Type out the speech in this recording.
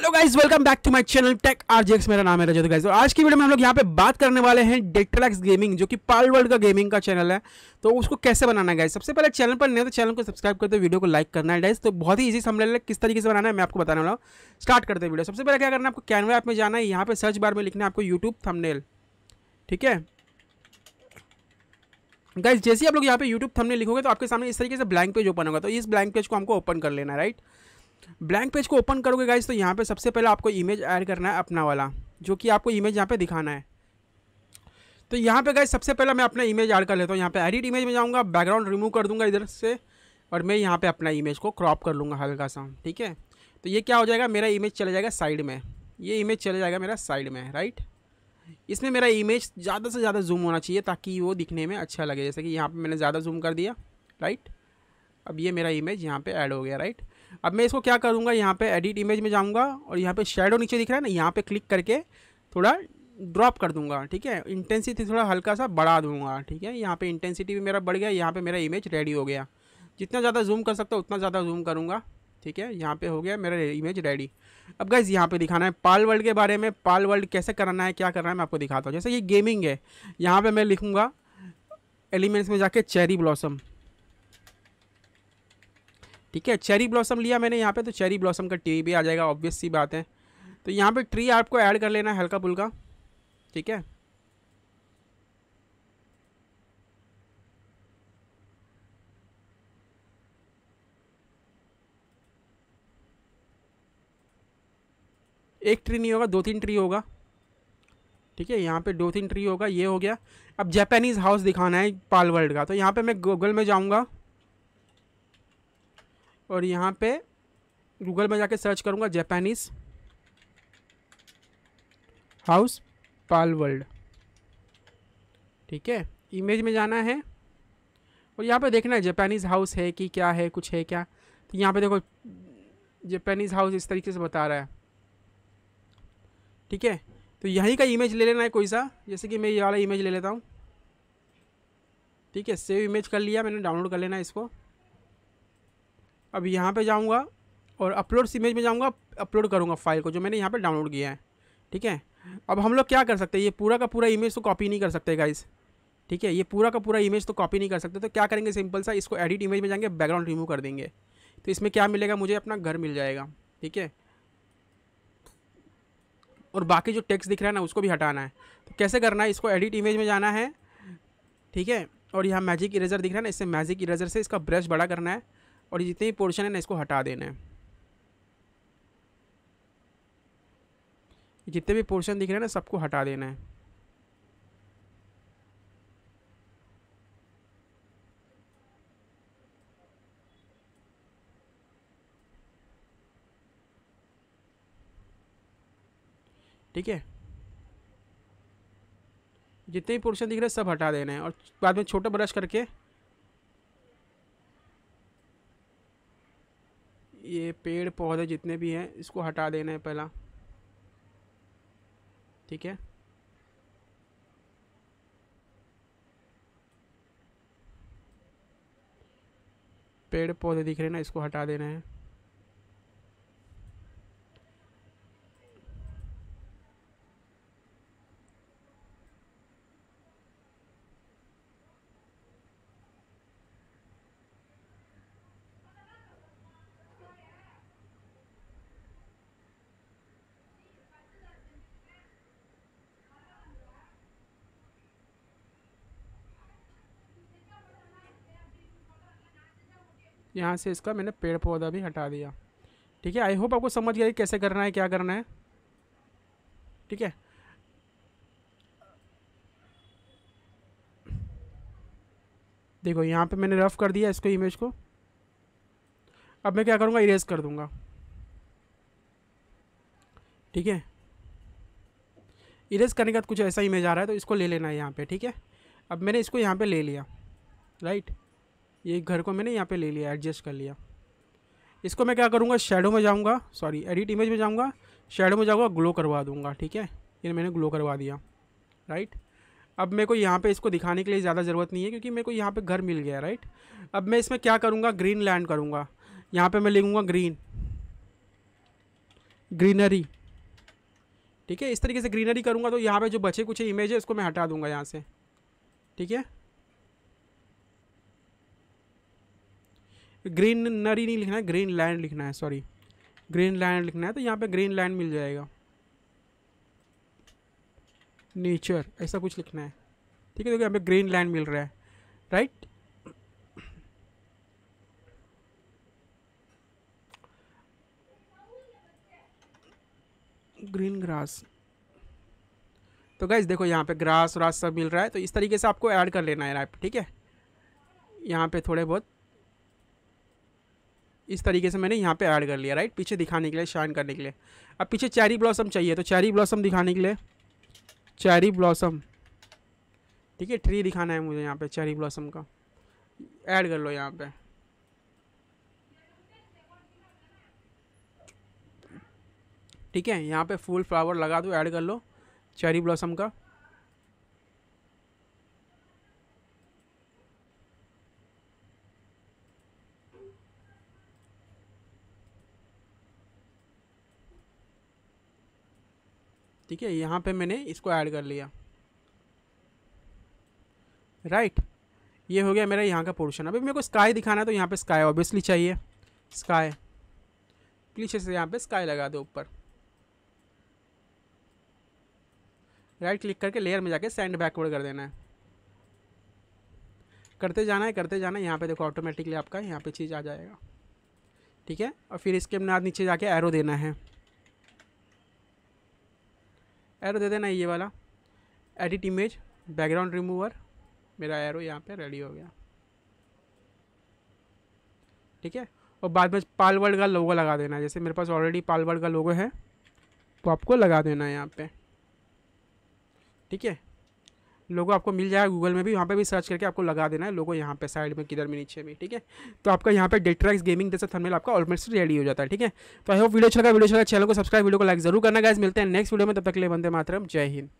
Hello guys welcome back to my channel tech आरजेक्स मेरा नाम है रजत गाइस और आज की वीडियो में हम लोग यहाँ पे बात करने वाले हैं डेटलैक्स गेमिंग जो कि पाल वर्ल्ड का गेमिंग का चैनल है तो उसको कैसे बनाना है गाइस सबसे पहले चैनल पर नहीं तो चैनल को सब्सक्राइब करते वीडियो को लाइक करना है डाइस तो बहुत ही ईजी समझ लें किस तरीके से बनाना है मैं आपको बताने वाला हूँ स्टार्ट करते हैं वीडियो सबसे पहले क्या करना है आपको कैनवा ऐप में जाना है यहाँ पर सर्च बार में लिखना है आपको यूट्यूब थमनेल ठीक है गाइज जैसे आप लोग यहाँ पे यूट्यूब थमनेल लिखोगे तो आपके सामने इस तरीके से ब्लैंक पेज ओपन होगा तो इस ब्लैंक पेज को हमको ओपन कर लेना राइट ब्लैंक पेज को ओपन करोगे गाइज तो यहाँ पे सबसे पहले आपको इमेज ऐड करना है अपना वाला जो कि आपको इमेज यहाँ पे दिखाना है तो यहाँ पे गाइज सबसे पहले मैं अपना इमेज ऐड कर लेता हूँ यहाँ पे एडिट इमेज में जाऊँगा बैकग्राउंड रिमूव कर दूंगा इधर से और मैं यहाँ पे अपना इमेज को क्रॉप कर लूँगा हल्का सा ठीक है तो ये क्या हो जाएगा मेरा इमेज चला जाएगा साइड में ये इमेज चला जाएगा मेरा साइड में राइट इसमें मेरा इमेज ज़्यादा से ज़्यादा जूम होना चाहिए ताकि वो दिखने में अच्छा लगे जैसे कि यहाँ पर मैंने ज़्यादा जूम कर दिया राइट अब ये मेरा इमेज यहाँ पर ऐड हो गया राइट अब मैं इसको क्या करूँगा यहाँ पे एडिट इमेज में जाऊँगा और यहाँ पे शेडो नीचे दिख रहा है ना यहाँ पे क्लिक करके थोड़ा ड्रॉप कर दूंगा ठीक है इंटेंसिटी थोड़ा हल्का सा बढ़ा दूंगा ठीक है यहाँ पे इंटेंसिटी भी मेरा बढ़ गया यहाँ पे मेरा इमेज रेडी हो गया जितना ज़्यादा जूम कर सकता हूँ उतना ज़्यादा जूम करूँगा ठीक है यहाँ पे हो गया मेरा इमेज रेडी अब गाइज यहाँ पे दिखाना है पाल वर्ल्ड के बारे में पाल वर्ल्ड कैसे करना है क्या करना है मैं आपको दिखाता हूँ जैसे ये गेमिंग है यहाँ पे मैं लिखूँगा एलिमेंट्स में जाके चेरी ब्लॉसम ठीक है चेरी ब्लॉसम लिया मैंने यहाँ पे तो चेरी ब्लॉसम का ट्री भी आ जाएगा ऑब्वियस सी बात है तो यहाँ पे ट्री आपको ऐड कर लेना है हल्का पुल्का ठीक है एक ट्री नहीं होगा दो तीन ट्री होगा ठीक है यहाँ पे दो तीन ट्री होगा ये हो गया अब जापानीज़ हाउस दिखाना है पाल वर्ल्ड का तो यहाँ पे मैं गूगल में जाऊँगा और यहाँ पे गूगल में जाके सर्च करूँगा जापानीज़ हाउस पाल वर्ल्ड ठीक है इमेज में जाना है और यहाँ पे देखना है जापानीज़ हाउस है कि क्या है कुछ है क्या तो यहाँ पे देखो जापानीज़ हाउस इस तरीके से बता रहा है ठीक है तो यहीं का इमेज ले लेना है कोई सा जैसे कि मैं ये वाला इमेज ले लेता हूँ ठीक है सेव इमेज कर लिया मैंने डाउनलोड कर लेना है इसको अब यहाँ पे जाऊँगा और अपलोड इमेज में जाऊँगा अपलोड करूँगा फाइल को जो मैंने यहाँ पर डाउनलोड किया है ठीक है अब हम लोग क्या कर सकते हैं ये पूरा का पूरा इमेज तो कॉपी नहीं कर सकते गाइस ठीक है ये पूरा का पूरा इमेज तो कॉपी नहीं कर सकते तो क्या करेंगे सिंपल सा इसको एडिट इमेज में जाएंगे बैकग्राउंड रिमूव कर देंगे तो इसमें क्या मिलेगा मुझे अपना घर मिल जाएगा ठीक है और बाकी जो टेक्स्ट दिख रहा है ना उसको भी हटाना है तो कैसे करना है इसको एडिट इमेज में जाना है ठीक है और यहाँ मैजिक इरेजर दिख रहा है ना इससे मैजिक इरेजर से इसका ब्रश बड़ा करना है और जितने भी पोर्शन है ना इसको हटा देना है जितने भी पोर्शन दिख रहे हैं ना सबको हटा देना है ठीक है जितने भी पोर्शन दिख रहे हैं सब हटा देना है और बाद में छोटा ब्रश करके ये पेड़ पौधे जितने भी हैं इसको हटा देना है पहला ठीक है पेड़ पौधे दिख रहे हैं ना इसको हटा देना है यहाँ से इसका मैंने पेड़ पौधा भी हटा दिया ठीक है आई होप आपको समझ गया कैसे करना है क्या करना है ठीक है देखो यहाँ पे मैंने रफ़ कर दिया इसको इमेज को अब मैं क्या करूँगा इरेज कर दूँगा ठीक है इरेज करने के बाद कुछ ऐसा इमेज आ रहा है तो इसको ले लेना है यहाँ पे ठीक है अब मैंने इसको यहाँ पे ले लिया राइट ये घर को मैंने यहाँ पे ले लिया एडजस्ट कर लिया इसको मैं क्या करूँगा शेडो में जाऊँगा सॉरी एडिट इमेज में जाऊँगा शेडो में जाऊँगा ग्लो करवा दूँगा ठीक है ये मैंने ग्लो करवा दिया राइट अब मेरे को यहाँ पे इसको दिखाने के लिए ज़्यादा ज़रूरत नहीं है क्योंकि मेरे को यहाँ पे घर मिल गया राइट अब मैं इसमें क्या करूँगा ग्रीन लैंड करूँगा यहाँ पे मैं लिखूँगा ग्रीन ग्रीनरी ठीक है इस तरीके से ग्रीनरी करूँगा तो यहाँ पे जो बचे कुछ इमेज है उसको मैं हटा दूँगा यहाँ से ठीक है ग्रीन नरी नहीं लिखना है ग्रीन लैंड लिखना है सॉरी ग्रीन लैंड लिखना है तो यहाँ पे ग्रीन लैंड मिल जाएगा नेचर ऐसा कुछ लिखना है ठीक है देखो यहाँ पे ग्रीन लैंड मिल रहा है राइट ग्रीन ग्रास तो गाइज देखो यहाँ पे ग्रास व्रास सब मिल रहा है तो इस तरीके से आपको ऐड कर लेना है राइट ठीक है यहाँ पे थोड़े बहुत इस तरीके से मैंने यहाँ पे ऐड कर लिया राइट पीछे दिखाने के लिए शाइन करने के लिए अब पीछे चेरी ब्लॉसम चाहिए तो चेरी ब्लॉसम दिखाने के लिए चेरी ब्लॉसम ठीक है ट्री दिखाना है मुझे यहाँ पे चेरी ब्लॉसम का ऐड कर लो यहाँ पे ठीक है यहाँ पे फुल फ्लावर लगा दो ऐड कर लो चेरी ब्लॉसम का ठीक है यहाँ पे मैंने इसको ऐड कर लिया राइट right. ये हो गया मेरा यहाँ का पोर्शन अभी मेरे को स्काई दिखाना है तो यहाँ पे स्काई ऑब्वियसली चाहिए स्काई क्लीचे से यहाँ पे स्काई लगा दो ऊपर राइट क्लिक करके लेयर में जाके सेंड बैकवर्ड कर देना है करते जाना है करते जाना है यहाँ पे देखो ऑटोमेटिकली आपका यहाँ पे चीज़ आ जाएगा ठीक है और फिर इसके बाद नीचे जाके एरो देना है एरो दे देना ये वाला एडिट इमेज बैकग्राउंड रिमूवर मेरा एरो यहाँ पे रेडी हो गया ठीक है और बाद में पाल का लोगो लगा देना है जैसे मेरे पास ऑलरेडी पाल का लोगो है तो आपको लगा देना है यहाँ पे ठीक है लोगों आपको मिल जाएगा गूगल में भी वहाँ पे भी सर्च करके आपको लगा देना है लोगों यहाँ पे साइड में किधर में नीचे में ठीक है तो आपका यहाँ पे डेट्रैक्स गेमिंग जैसा थर्मेल आपका ऑलमोस्ट रेडी हो जाता है ठीक है तो आई होप वीडियो छोड़ा अच्छा वीडियो छोड़ा अच्छा चैनल को सब्सक्राइब वीडियो को लाइक जरूर करना गाइज मिलते हैं नेक्स्ट वीडियो में तब तक ले बंदे मातरम जय हिंद